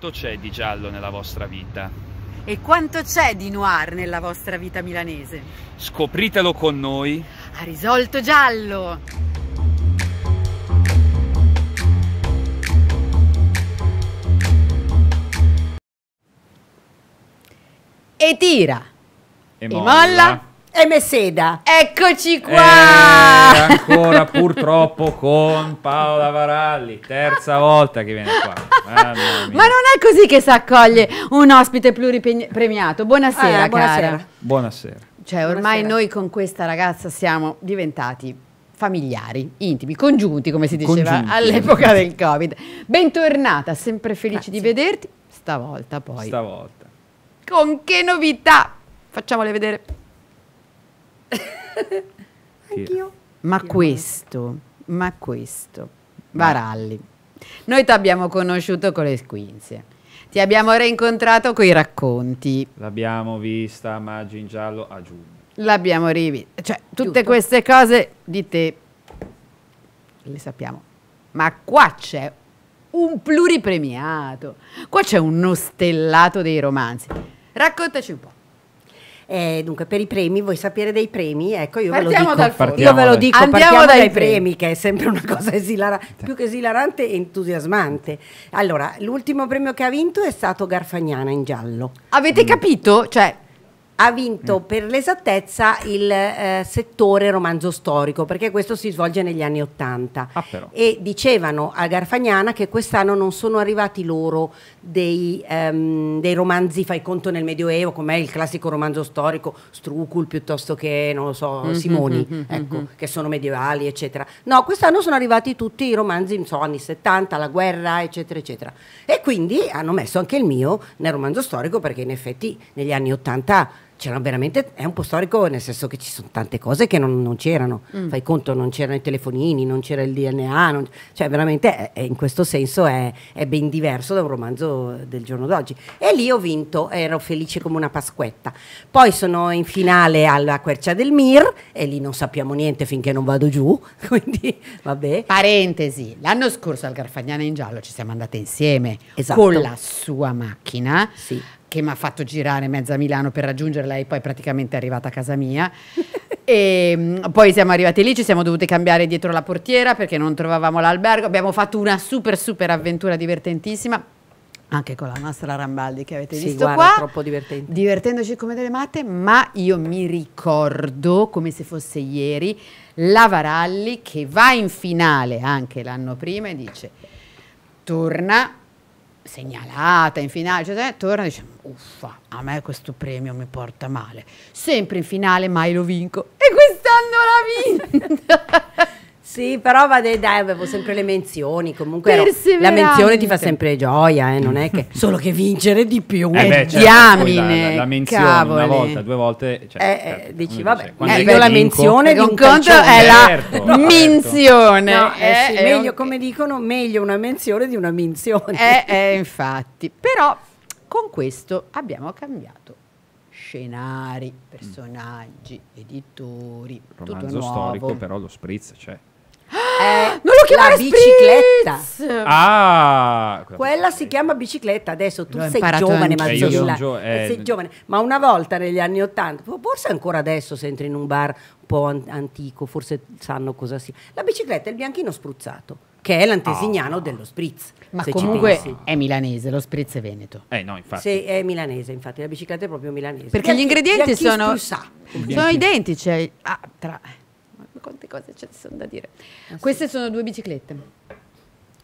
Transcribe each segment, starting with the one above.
Quanto c'è di giallo nella vostra vita? E quanto c'è di noir nella vostra vita milanese? Scopritelo con noi. A risolto giallo! e tira e, e molla. molla e Messeda. Eccoci eh, qua! Eh, ancora purtroppo con Paola Varalli, terza volta che viene qua. Ma non è così che si accoglie un ospite pluripremiato. Buonasera, eh, buonasera. cara. Buonasera. Cioè, ormai buonasera. noi con questa ragazza siamo diventati familiari, intimi, congiunti, come si diceva all'epoca eh. del Covid. Bentornata, sempre felici Grazie. di vederti. Stavolta poi. Stavolta. Con che novità? Facciamole vedere. Anch'io. Ma Anch'io questo, ma questo, Baralli, noi ti abbiamo conosciuto con le squinzie. Ti abbiamo reincontrato con i racconti. L'abbiamo vista a maggio in giallo a giugno. L'abbiamo rivista. Cioè, tutte Giusto. queste cose di te le sappiamo. Ma qua c'è un pluripremiato. Qua c'è uno stellato dei romanzi. Raccontaci un po'. Eh, dunque, per i premi, vuoi sapere dei premi? Ecco, io partiamo ve lo dico. Dal Io ve lo dico, andiamo partiamo dai, premi, premi, che è sempre una cosa esilarante, più che esilarante, entusiasmante. Allora, l'ultimo premio che ha vinto è stato Garfagnana in giallo. Avete mm. capito? Cioè, ha vinto mm. per l'esattezza il eh, settore romanzo storico, perché questo si svolge negli anni Ottanta. Ah, e dicevano a Garfagnana che quest'anno non sono arrivati loro dei, um, dei, romanzi, fai conto nel Medioevo, com'è il classico romanzo storico, Strucul piuttosto che, non lo so, mm-hmm, Simoni, mm-hmm, ecco, mm-hmm. che sono medievali, eccetera. No, quest'anno sono arrivati tutti i romanzi, so, anni 70, la guerra, eccetera, eccetera. E quindi hanno messo anche il mio nel romanzo storico, perché in effetti negli anni Ottanta c'era veramente, è un po' storico nel senso che ci sono tante cose che non, non c'erano, mm. fai conto non c'erano i telefonini, non c'era il DNA, non, cioè veramente è, eh, è, eh, in questo senso è, è, ben diverso da un romanzo del giorno d'oggi. E lì ho vinto, ero felice come una pasquetta. Poi sono in finale alla Quercia del Mir e lì non sappiamo niente finché non vado giù, quindi vabbè. Parentesi, l'anno scorso al Garfagnana in giallo ci siamo andate insieme esatto. con la sua macchina. Sì che mi ha fatto girare mezza Milano per raggiungerla e poi praticamente è arrivata a casa mia. e ehm, poi siamo arrivati lì, ci siamo dovuti cambiare dietro la portiera perché non trovavamo l'albergo. Abbiamo fatto una super super avventura divertentissima anche con la nostra Rambaldi che avete sì, visto guarda, qua. troppo divertente. Divertendoci come delle matte, ma io mi ricordo come se fosse ieri la Varalli che va in finale anche l'anno prima e dice "Torna segnalata in finale, cioè, torna e dice uffa, a me questo premio mi porta male, sempre in finale mai lo vinco e quest'anno l'ha vinta. Sì, però vabbè, dai, avevo sempre le menzioni. Comunque ero, la menzione ti fa sempre gioia, eh, non è che solo che vincere di più. Eh beh, eh, certo, diamine, la, la, menzione cavoli. una volta, due volte, cioè, eh, eh, certo, dici, vabbè, dice, eh, io la menzione di un conto è la certo, certo. menzione. No, eh, eh sì, meglio, un... come dicono, meglio una menzione di una menzione. Eh, infatti, però con questo abbiamo cambiato scenari, personaggi, editori, romanzo tutto nuovo. storico, però lo spritz c'è. Cioè. Eh, non lo chiamare la bicicletta. Spritz. Ah, quella si chiama bicicletta. Adesso tu sei giovane, ma gio- eh. sei eh, giovane. Ma una volta negli anni Ottanta, forse ancora adesso se entri in un bar un po' antico, forse sanno cosa sia. La bicicletta è il bianchino spruzzato che è l'antesignano oh. dello spritz. Ma comunque è milanese, lo spritz è veneto. Eh no, infatti. Se è milanese, infatti, la bicicletta è proprio milanese. Perché Bianchi, gli ingredienti sono, sono identici. Eh, ah, tra, quante cose ci sono da dire. Ah, Queste sì. sono due biciclette.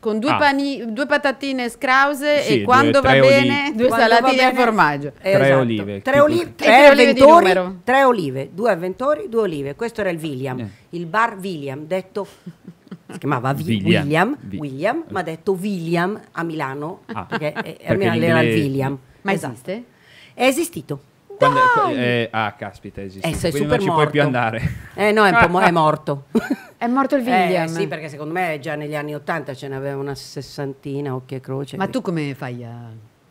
Con due, ah. pani, due patatine scrause sì, e quando due, va bene, due salatine a formaggio. Eh, tre esatto. olive. Tre, olive, tre, tre avventori, tre olive, due avventori, due olive. Questo era il William, eh. il bar William, detto si chiamava William, William, William ma detto William a Milano, ah, perché, perché a Milano era il William. Ma esatto. esiste? È esistito. Quando, eh, ah, caspita, esiste. Eh, sei Quindi super non ci morto. puoi più andare. Eh no, è, ah, è morto. è morto il eh, William. Eh, sì, perché secondo me già negli anni Ottanta ce n'aveva una sessantina, occhi e croce. Ma tu come fai a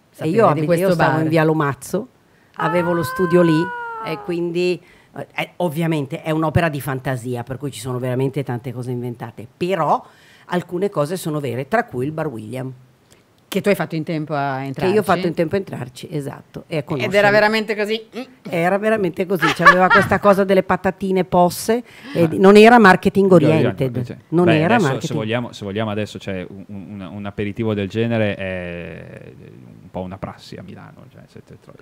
sapere io, di questo io stavo bar. in Via Lomazzo, avevo lo studio lì e ah! quindi eh, eh, ovviamente è un'opera di fantasia, per cui ci sono veramente tante cose inventate, però alcune cose sono vere, tra cui il Bar William. Che tu hai fatto in tempo a entrarci. Che io ho fatto in tempo a entrarci, esatto. Ed era veramente così? Mm. Era veramente così, c'aveva questa cosa delle patatine posse, e non era marketing oriented. non beh, era adesso, marketing. Se vogliamo, se vogliamo adesso c'è cioè, un, un, un, aperitivo del genere, è un po' una prassi a Milano. Cioè,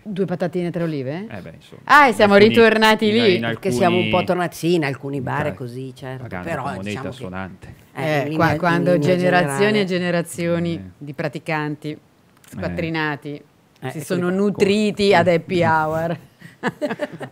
Due patatine e tre olive? Eh beh, insomma, ah, siamo alcuni, ritornati lì. In, alcuni, perché siamo un po' tornati, sì, in alcuni bar okay. così, certo. Però, diciamo moneta che... suonante. Eh, eh, qua, quando generazioni e generazioni eh. di praticanti squattrinati eh. si eh, sono nutriti con... Ecco. ad happy hour.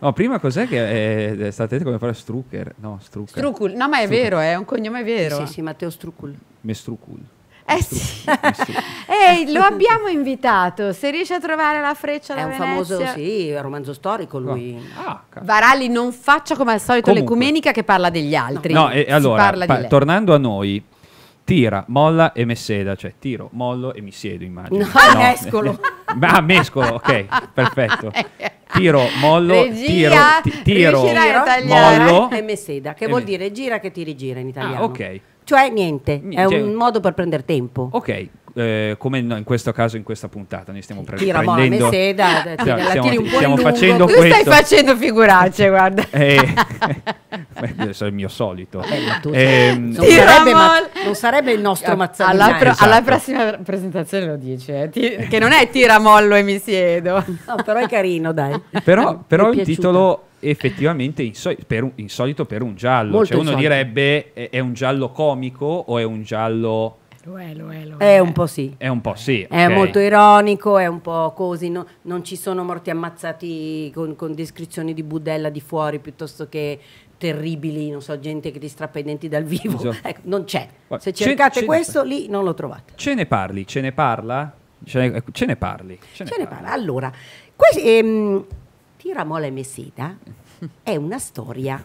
no, prima cos'è che è, è stata come fare Strucker? No, Strucker. Strucul. No, ma è Strucul. vero, è un cognome vero. Sì, sì, Matteo Strucul. Me Strucul. Eh sì. Ehi, lo abbiamo invitato. Se riesce a trovare la freccia, è un Venezia. famoso sì, romanzo storico. Lui ah, ah, ah Varalli non faccia come al solito l'ecumenica che parla degli altri. No, e eh, allora tornando a noi, tira, molla e messeda, cioè tiro, mollo e mi siedo, immagino. No, no. mescolo. ah, mescolo, ok, perfetto. Eh. Tiro, mollo, Regia, tiro, tiro, mollo e me seda, che e vuol me... dire gira che ti rigira in ah, italiano. Ah, ok. Cioè niente, niente, è un modo per prendere tempo. Ok, eh, come in questo caso in questa puntata ne stiamo pre- cioè, Tira prendendo seda, cioè, stiamo, tiri un stiamo facendo questo. stai facendo figuracce guarda eh, è il mio solito Vabbè, tu, eh, non, sarebbe, ma, non, sarebbe, il nostro mazzolino alla, pro, esatto. alla, prossima presentazione lo dice eh. ti, eh. che non è tiramollo e mi siedo no, però è carino dai però, però il titolo effettivamente insol- per un, insolito per un giallo. cioè, uno insolito. direbbe è, è, un giallo comico o è un giallo lo è, lo è, lo è. È un po' sì. È un po' sì. Okay. molto ironico, è un po' così. No, non ci sono morti ammazzati con, con, descrizioni di budella di fuori piuttosto che terribili, non so, gente che ti strappa i denti dal vivo. So. Esatto. Ecco, non c'è. Se cercate ce, questo, ce lì non lo trovate. Ce ne parli, ce ne parla? Ce ne, eh, ce ne parli. Ce ne, ce parla. parla. Allora, questi, ehm, Tiramola e Messina è una storia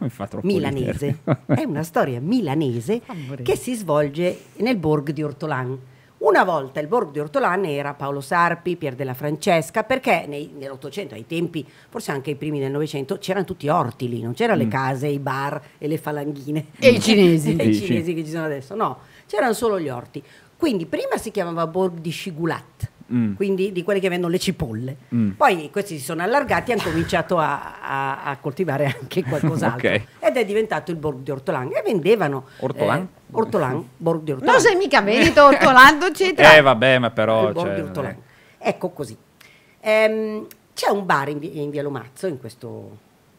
milanese, è una storia milanese che si svolge nel borgo di Ortolan. Una volta il borgo di Ortolan era Paolo Sarpi, Pier della Francesca, perché nei, nell'Ottocento, ai tempi, forse anche ai primi del Novecento, c'erano tutti orti lì, non c'erano mm. le case, i bar e le falanghine. E i cinesi. e i cinesi che ci sono adesso, no, c'erano solo gli orti. Quindi prima si chiamava borgo di Scigulat, mm. quindi di quelli che vendono le cipolle. Mm. Poi questi si sono allargati e hanno cominciato a, a, a, coltivare anche qualcos'altro. okay. Ed è diventato il borgo di Ortolan e vendevano... Ortolan? Eh, Ortolan, Borg di Ortolan. Non sei mica merito Ortolan, eccetera. Eh vabbè, ma però... Cioè, eh. ecco così. Ehm, c'è un bar in, in, via Lomazzo, in questo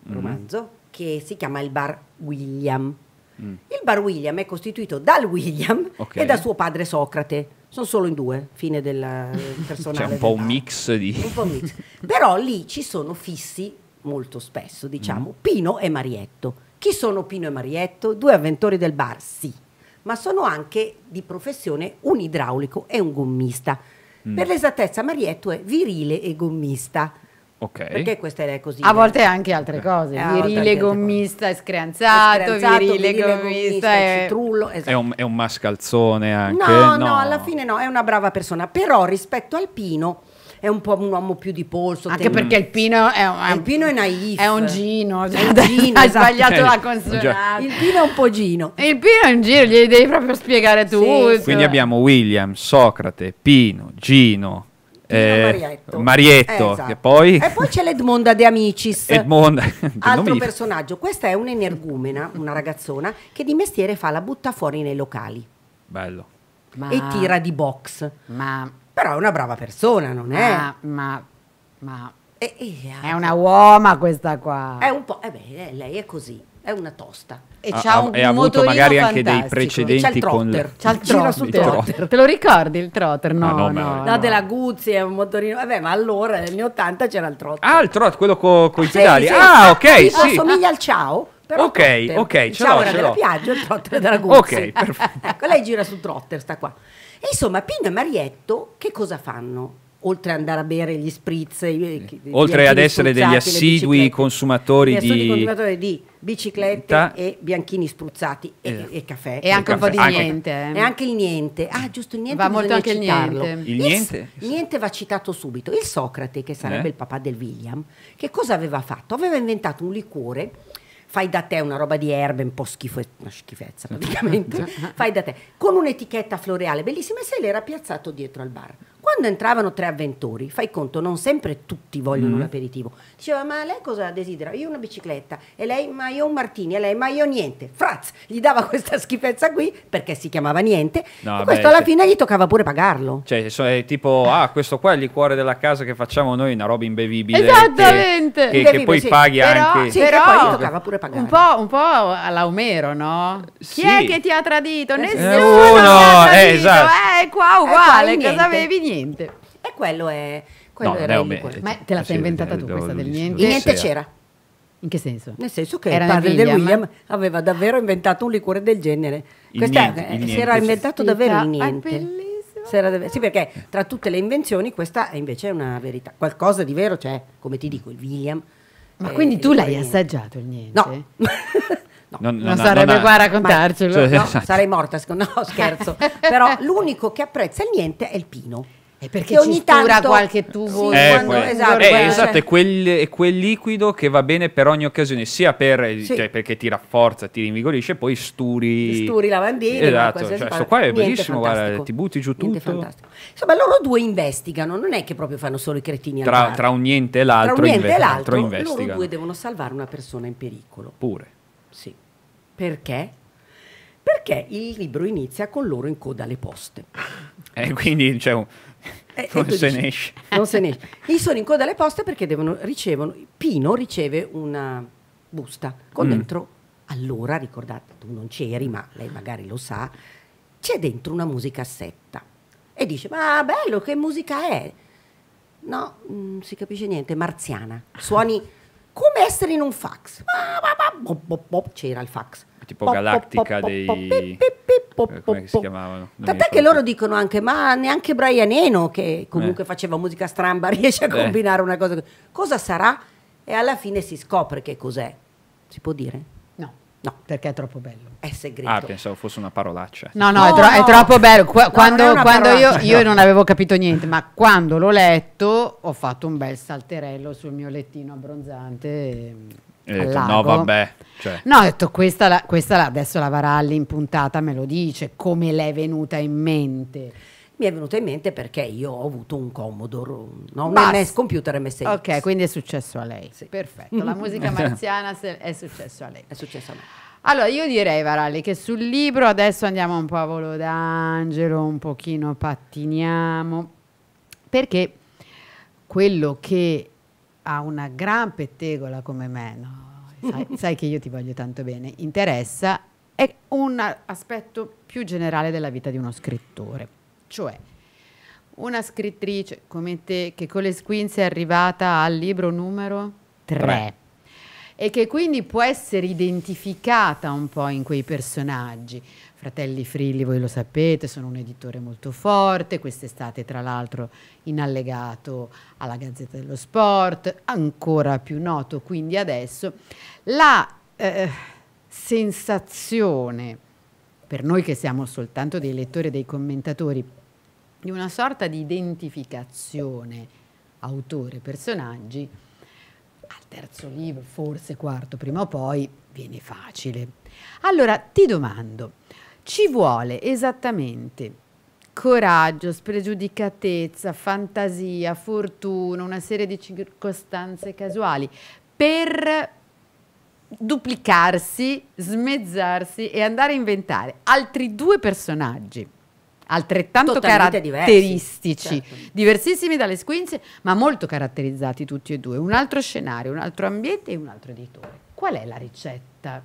mm-hmm. romanzo, che si chiama il bar William. Mm. Il bar William è costituito dal William okay. e da suo padre Socrate sono solo in due, fine del personale. C'è un po' un mix di... Un po' un mix. Però lì ci sono fissi, molto spesso diciamo, mm. Pino e Marietto. Chi sono Pino e Marietto? Due avventori del bar, sì, ma sono anche di professione un idraulico e un gommista. Mm. Per l'esattezza Marietto è virile e gommista. Okay. Perché questa è così? A eh? volte anche altre eh, cose. Eh, virile gommista e screanzato, screanzato virile, gommista è citrullo. Esatto. È, un, è un mascalzone anche. No, no, no, alla fine no, è una brava persona. Però rispetto al Pino è un po' un uomo più di polso. Anche tenuto. perché il Pino è un, è il Pino è naif. È un Gino. è un Gino hai esatto. sbagliato la esatto. consonante. Eh, il Pino è un po' Gino. Il Pino è un Gino, gli devi proprio spiegare tu. Sì. Quindi abbiamo William, Socrate, Pino, Gino eh, Marietto, Marietto eh, esatto. poi... e poi c'è l'Edmonda De Amicis Edmonda... altro personaggio questa è un'energumena una ragazzona che di mestiere fa la butta fuori nei locali bello ma... e tira di box ma... però è una brava persona non è ma, ma... ma... E, e... è una uoma questa qua è un po' eh beh, eh, lei è così è una tosta. E ah, c'ha un ha avuto magari fantastico. anche dei precedenti con il trotter. Con... C'ha il, il, il trotter. Te lo ricordi il trotter? No, ah, no, no, no, no, della Guzzi è un motorino. Vabbè, ma allora negli anni 80 c'era il trotter. Ah, il trotter, quello con co i pedali. Sì, ah, ok, sì. Assomiglia al ciao. Però ok, trotter. ok, ce l'ho, ce l'ho. della Piaggio, il trotter della Guzzi. ok, perfetto. Ecco, lei gira sul trotter, sta qua. E insomma, Pino e Marietto che cosa fanno? oltre ad andare a bere gli spritz, gli eh, oltre ad essere degli assidui consumatori, di... consumatori di biciclette Ta... e bianchini spruzzati eh. e, caffè e anche e un po' di anche... niente e eh. anche il niente ah giusto il niente va molto anche citarlo. il niente il, il niente. niente va citato subito il Socrate che sarebbe eh. il papà del William che cosa aveva fatto aveva inventato un liquore fai da te una roba di erbe un po' schifo, una schifezza praticamente, fai da te, con un'etichetta floreale bellissima e se l'era piazzato dietro al bar quando entravano tre avventori, fai conto, non sempre tutti vogliono mm. Mm-hmm. un aperitivo. Diceva, ma lei cosa desidera? Io una bicicletta. E lei, ma io un martini. E lei, ma io niente. Fraz, gli dava questa schifezza qui perché si chiamava niente. No, e questo alla cioè fine gli toccava pure pagarlo. Cioè, è tipo, ah, questo qua è il liquore della casa che facciamo noi, una roba imbevibile. Esattamente. Che, che, che poi sì. paghi però, anche. Sì, però, poi gli toccava pure pagarlo. Un po', un po all'Aomero, no? Sì. Chi è che ti ha tradito? Eh, Nessuno! Eh, oh, ha tradito. Eh, esatto. eh, qua uguale, eh, cosa avevi niente niente. E quello è quello no, era il me- Ma te la sei inventata tu questa del niente? niente c'era. In che senso? Nel senso che era il padre William. di William aveva davvero inventato un liquore del genere. Il questa niente, eh, si era inventato davvero il ah, niente. sì, perché tra tutte le invenzioni questa è invece una verità. Qualcosa di vero c'è, come ti dico, il William. Ma eh, quindi tu eh, l'hai niente. Eh, assaggiato il niente? No. No, non, non, non, sarebbe non qua a raccontarcelo. Ma, cioè, no, esatto. sarei morta, no, scherzo. Però l'unico che apprezza il niente è il pino. E perché ogni tanto qualche tubo. Sì, eh, quando, esatto, eh, esatto è, quel, è, quel, liquido che va bene per ogni occasione, sia per, eh, sì. cioè, perché ti rafforza, ti rinvigorisce, poi sturi... sturi la bambina. Esatto, cioè, sto qua è bellissimo, guarda, ti butti giù niente tutto. Fantastico. Insomma, loro due investigano, non è che proprio fanno solo i cretini tra, tra un niente e l'altro Tra un niente e l'altro, investigano. loro due devono salvare una persona in pericolo. Pure. Sì. Perché? Perché il libro inizia con loro in coda alle poste. E eh, quindi c'è un eh, non se ne esce. Non se ne esce. Lì sono in coda alle poste perché devono, ricevono, Pino riceve una busta con mm. dentro, allora ricordate, tu non c'eri ma lei magari lo sa, c'è dentro una musicassetta e dice ma bello che musica è? No, non mm, si capisce niente, marziana, suoni come essere in un fax. Boh, boh, boh, c'era il fax tipo galattica dei... Eh, come si chiamavano? Tant'è che loro dicono anche, ma neanche Brian Eno, che eh. comunque eh. faceva musica stramba, riesce a eh. combinare una cosa. Cosa sarà? E alla fine si scopre che cos'è. Si può dire? No, no perché è troppo bello. È segreto. Ah, pensavo fosse una parolaccia. No, no, no, è, tro no. è, troppo bello. Qu no, quando, quando io, io non avevo capito niente, ma quando l'ho letto ho fatto un bel salterello sul mio lettino abbronzante. E... E eh, detto, lago. no, vabbè. Cioè. No, ho detto questa, la, questa la, adesso la Varalli in puntata me lo dice, come l'è venuta in mente mi è venuta in mente perché io ho avuto un Commodore, no? un MS, computer MSX. Ok, quindi è successo a lei. Sì. Perfetto, la musica marziana è successo a lei. È successo a me. Allora, io direi, Varalli, che sul libro adesso andiamo un po' a volo d'angelo, un pochino pattiniamo, perché quello che a una gran pettegola come me, no? sai, sai che io ti voglio tanto bene, interessa, è un aspetto più generale della vita di uno scrittore, cioè una scrittrice come te che con le squinze è arrivata al libro numero 3 e che quindi può essere identificata un po' in quei personaggi. Fratelli Frilli, voi lo sapete, sono un editore molto forte, quest'estate tra l'altro in allegato alla Gazzetta dello Sport, ancora più noto quindi adesso. La eh, sensazione, per noi che siamo soltanto dei lettori e dei commentatori, di una sorta di identificazione autore-personaggi, al terzo libro, forse quarto, prima o poi, viene facile. Allora ti domando, ci vuole esattamente coraggio, spregiudicatezza, fantasia, fortuna, una serie di circostanze casuali per duplicarsi, smezzarsi e andare a inventare altri due personaggi altrettanto Totalmente caratteristici, diversi, certo. diversissimi dalle squinze, ma molto caratterizzati tutti e due. Un altro scenario, un altro ambiente e un altro editore. Qual è la ricetta?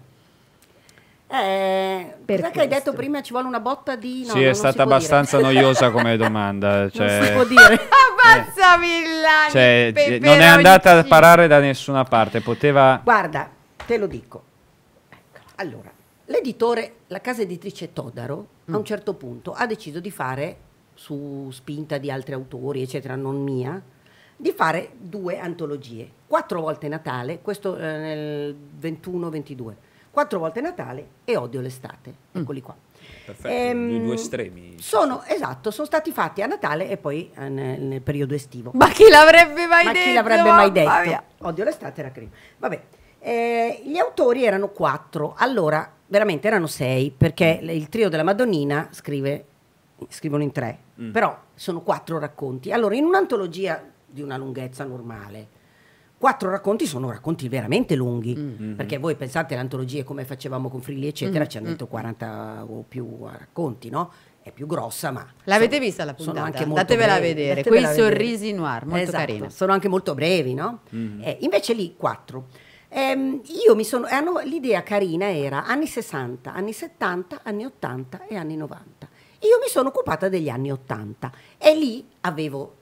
Eh, che hai detto prima ci vuole una botta di... No, sì, no, è stata abbastanza noiosa come domanda. Cioè... Non si cioè- può dire. Ammazza Villani! Cioè, eh, non è andata a parare da nessuna parte, poteva... Guarda, te lo dico. Ecco, allora, L'editore, la casa editrice Todaro, mm. a un mm. certo punto ha deciso di fare, su spinta di altri autori, eccetera, non mia, di fare due antologie, quattro volte Natale, questo eh, nel 21-22, quattro volte Natale e Odio l'estate, mm. eccoli qua. Perfetto, ehm, due estremi. Sono, esatto, sono stati fatti a Natale e poi eh, nel, nel, periodo estivo. Ma chi l'avrebbe mai Ma detto? Ma chi l'avrebbe mai detto? Via. Odio l'estate era carino. Vabbè, eh, gli autori erano quattro, allora veramente erano sei, perché mm. il trio della Madonnina scrive, scrivono in tre, mm. però sono quattro racconti. Allora, in un'antologia di una lunghezza normale, quattro racconti sono racconti veramente lunghi, mm mm-hmm. perché voi pensate alle antologie come facevamo con Frilli, eccetera, mm ci hanno mm. detto 40 o più racconti, no? È più grossa, ma... L'avete vista la puntata? Anche Datevela brevi. vedere, Datevela quei vedere. sorrisi noir, molto esatto. carina. Sono anche molto brevi, no? -hmm. Eh, invece lì quattro. Ehm, io mi sono, hanno, l'idea carina era anni 60, anni 70, anni 80 e anni 90. Io mi sono occupata degli anni 80 e lì avevo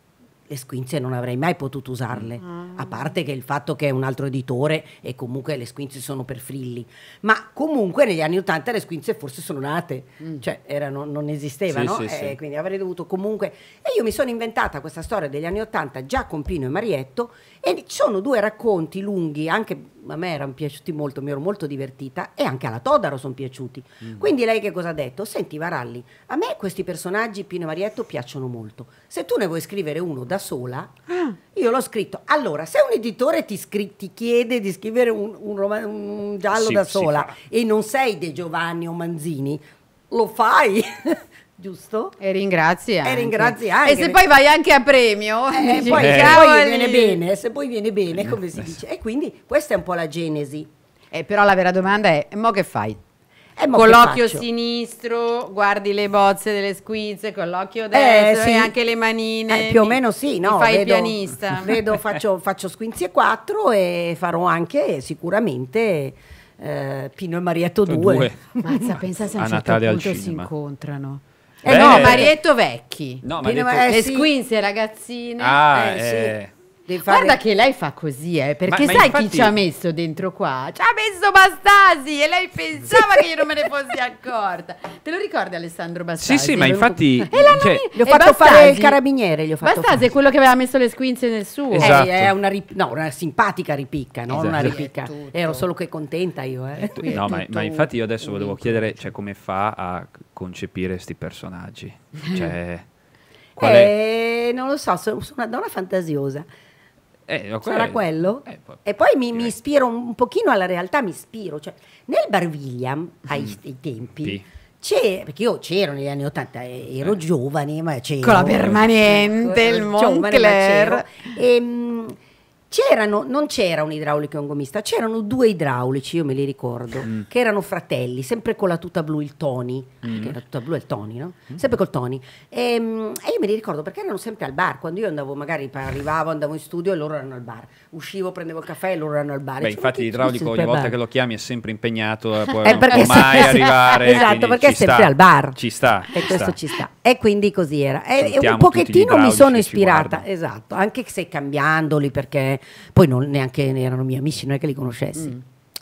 le squinze non avrei mai potuto usarle, mm. a parte che il fatto che è un altro editore e comunque le squinze sono per frilli, ma comunque negli anni 80 le squinze forse sono nate, mm. cioè erano, non esistevano, sì, sì, eh, sì. quindi avrei dovuto comunque... E io mi sono inventata questa storia degli anni 80 già con Pino e Marietto e sono due racconti lunghi, anche a me erano piaciuti molto, mi ero molto divertita e anche alla Todaro sono piaciuti. Mm. Quindi lei che cosa ha detto? Senti Varalli, a me questi personaggi Pino e Marietto piacciono molto. Se tu ne vuoi scrivere uno da sola, ah. io l'ho scritto. Allora, se un editore ti, scri- ti chiede di scrivere un, un, rom- un giallo sì, da sola e non sei De Giovanni o Manzini, lo fai. giusto? E ringrazi anche. E ringrazi anche. E se poi vai anche a premio. Eh, poi, eh. Se poi viene bene, se poi viene bene, come si dice. E quindi questa è un po' la genesi. Eh, però la vera domanda è, mo che fai? con l'occhio sinistro guardi le bozze delle squizze, con l'occhio eh, destro eh, sì. e anche le manine. Eh, più o meno sì, no? Fai vedo, il pianista. Vedo, faccio, faccio squinzi e quattro e farò anche sicuramente eh, Pino e Marietto 2. Mazza, pensa se a un certo punto si incontrano eh no, Marietto Vecchi. No, Marietto... Eh, le squinze ragazzine. Ah, eh, eh. Sì. Fare... Guarda che lei fa così, eh, perché ma, sai ma infatti... chi ci ha messo dentro qua? Ci ha messo Bastasi e lei pensava che io non me ne fossi accorta. Te lo ricordi Alessandro Bastasi? Sì, sì, ma infatti... E la cioè... Gli ho fatto Bastasi... fare il carabiniere, gli ho fatto Bastasi fare. è quello che aveva messo le squinze nel suo. Eh, esatto. Eh, è una, rip... no, una simpatica ripicca, no? Esatto. Una ripicca. Ero solo che contenta io, eh. No, ma, ma infatti io adesso volevo chiedere, cioè, come fa a concepire questi personaggi? Cioè, eh, non lo so, sono, sono una donna fantasiosa. Eh, Sarà quello? Eh, poi, e poi mi, mi, ispiro un pochino alla realtà, mi ispiro. Cioè, nel Bar William, ai, mm. ai tempi, sì. C'era, perché io c'ero negli anni Ottanta, ero eh. giovane, ma c'era... Con la permanente, il Moncler. E, C'erano, non c'era un idraulico e un gomista, c'erano due idraulici, io me li ricordo, mm. che erano fratelli, sempre con la tuta blu, il Tony, mm. che era tutta blu è il Tony, no? Mm. Sempre col Tony. E, ehm, e, io me li ricordo perché erano sempre al bar, quando io andavo, magari arrivavo, andavo in studio e loro erano al bar uscivo, prendevo il caffè e loro erano al bar. Beh, infatti l'idraulico ogni volta che lo chiami è sempre impegnato, eh, poi è non può mai arrivare. Esatto, perché è sempre sta. al bar. Ci sta. E ci questo sta. ci sta. E quindi così era. E, e un pochettino mi sono ispirata, esatto, anche se cambiandoli perché poi non neanche ne erano miei amici, non è che li conoscessi. Mm.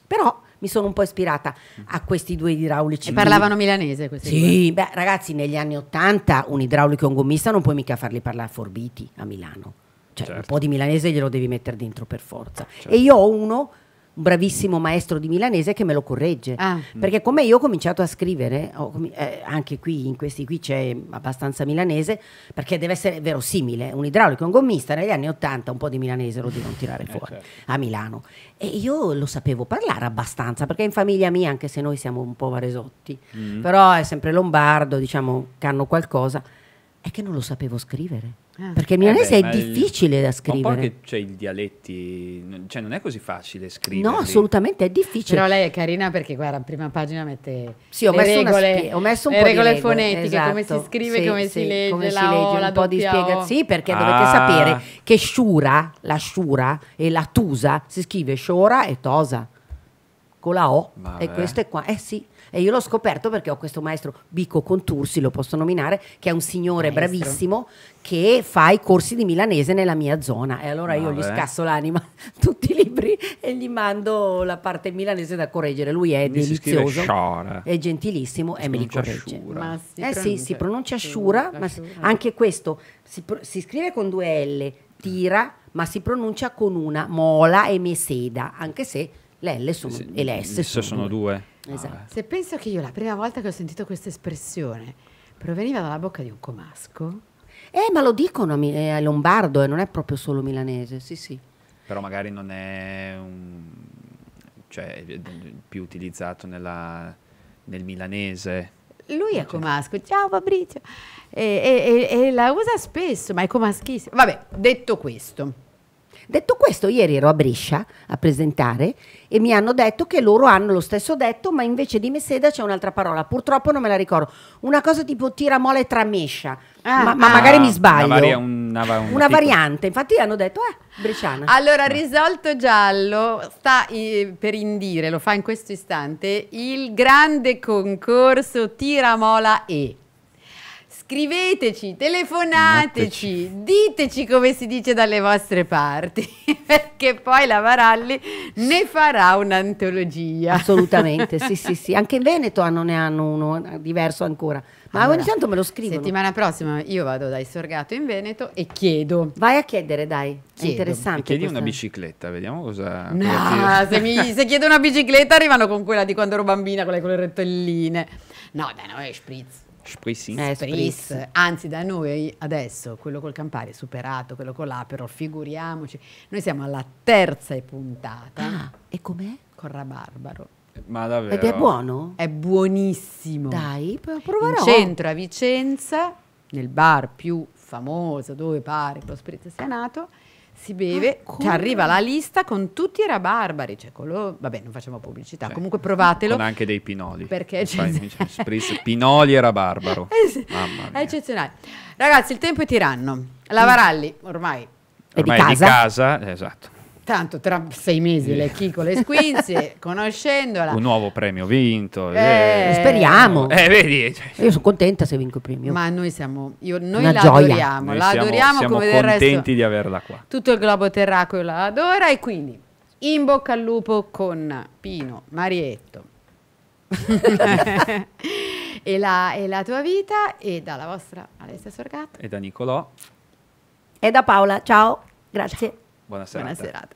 Però mi sono un po' ispirata a questi due idraulici. E parlavano milanese questi Sì, due. beh, ragazzi, negli anni Ottanta un idraulico e un gommista non puoi mica farli parlare a Forbiti a Milano. Cioè, certo. un po' di milanese glielo devi mettere dentro per forza. Certo. E io ho uno un bravissimo maestro di milanese che me lo corregge. Ah. Mm. Perché come io ho cominciato a scrivere, com- eh, anche qui in questi qui c'è abbastanza milanese, perché deve essere verosimile, un idraulico, un gommista negli anni 80 un po' di milanese lo devono tirare eh, fuori certo. a Milano. E io lo sapevo parlare abbastanza, perché in famiglia mia, anche se noi siamo un po' varesotti, mm. però è sempre lombardo, diciamo, che hanno qualcosa, è che non lo sapevo scrivere. Ah. Perché il milanese eh beh, è difficile il, da scrivere. Ma poi c'è i dialetti, cioè non è così facile scrivere. No, assolutamente è difficile. Però lei è carina perché guarda, in prima pagina mette sì, ho le messo regole, una, ho messo un le po regole, regole fonetiche, esatto. come si esatto. scrive, sì, come, sì, si legge, come si legge, la un po' di spiegazione. Sì, perché ah. dovete sapere che sciura, la sciura e la Tusa si scrive sciora e Tosa con la O Vabbè. e questo è qua. Eh sì, e io l'ho scoperto perché ho questo maestro Bico Contursi, lo posso nominare, che è un signore maestro. bravissimo che fa i corsi di milanese nella mia zona. E allora Vabbè. io gli scasso l'anima tutti i libri e gli mando la parte milanese da correggere. Lui è mi delizioso, è gentilissimo si e me li corregge. Ma si eh sì, si pronuncia Shura, ma si, anche questo si, si scrive con due L, tira, ma si pronuncia con una mola e meseda, anche se le L sono, sì, e le S sono, sono due. due. Esatto. Ah, Se penso che io la prima volta che ho sentito questa espressione proveniva dalla bocca di un comasco. Eh, ma lo dicono è lombardo e eh, non è proprio solo milanese, sì, sì. Però magari non è un, cioè, più utilizzato nella, nel milanese. Lui è cioè. comasco, ciao Fabrizio, e, e, e, e la usa spesso, ma è comaschissimo. Vabbè, detto questo, Detto questo, ieri ero a Brescia a presentare e mi hanno detto che loro hanno lo stesso detto, ma invece di Meseda c'è un'altra parola. Purtroppo non me la ricordo. Una cosa tipo tiramole tramescia. Ah, ma, ma ah, magari mi ah. sbaglio. Una, varia, una, una, una variante. Infatti hanno detto, eh, bresciana. Allora, risolto giallo sta eh, per indire, lo fa in questo istante, il grande concorso Tiramola E scriveteci, telefonateci, diteci come si dice dalle vostre parti, perché poi la Varalli ne farà un'antologia. Assolutamente, sì, sì, sì. Anche in Veneto hanno, ne hanno uno eh, diverso ancora. Ma allora, ogni tanto me lo scrivo. Settimana prossima io vado dai Sorgato in Veneto e chiedo. Vai a chiedere, dai. Chiedo. È interessante. E chiedi questa. una bicicletta, vediamo cosa. No, cosa se, mi, se, chiedo una bicicletta arrivano con quella di quando ero bambina, quella con le rettelline. No, da no, è spritz. Spritz. Eh, spritz. Anzi, da noi adesso quello col Campari è superato, quello con l'Aperol, figuriamoci. Noi siamo alla terza puntata. Ah, e com'è? Con Rabarbaro. Ma davvero? Ed è buono? È buonissimo. Dai, proverò. In centro a Vicenza, nel bar più famoso dove pare che lo spritz sia nato, si beve, ci ah, arriva la lista con tutti i rabarbari, cioè quello, vabbè non facciamo pubblicità, cioè, comunque provatelo. Con anche dei pinoli. Perché c'è... pinoli e rabarbaro. Es- eh Mamma mia. È eccezionale. Ragazzi, il tempo è tiranno. La Varalli ormai, ormai è di casa. Di casa esatto. Tanto tra sei mesi le le squinzie, conoscendola. Un nuovo premio vinto. Eh, eh, speriamo. Eh, vedi. Cioè. Io sono contenta se vinco il premio. Ma noi siamo, io, noi la adoriamo, la adoriamo come del resto. Siamo contenti di averla qua. Tutto il globo terracolo la adora e quindi in bocca al lupo con Pino Marietto. e, la, e la tua vita e dalla vostra Alessia Sorgato. E da Nicolò. E da Paola. Ciao. Grazie. Ciao. Buona serata. Buona serata.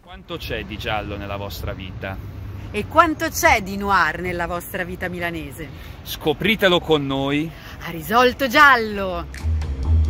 Quanto c'è di giallo nella vostra vita? E quanto c'è di noir nella vostra vita milanese? Scopritelo con noi. Ha risolto giallo!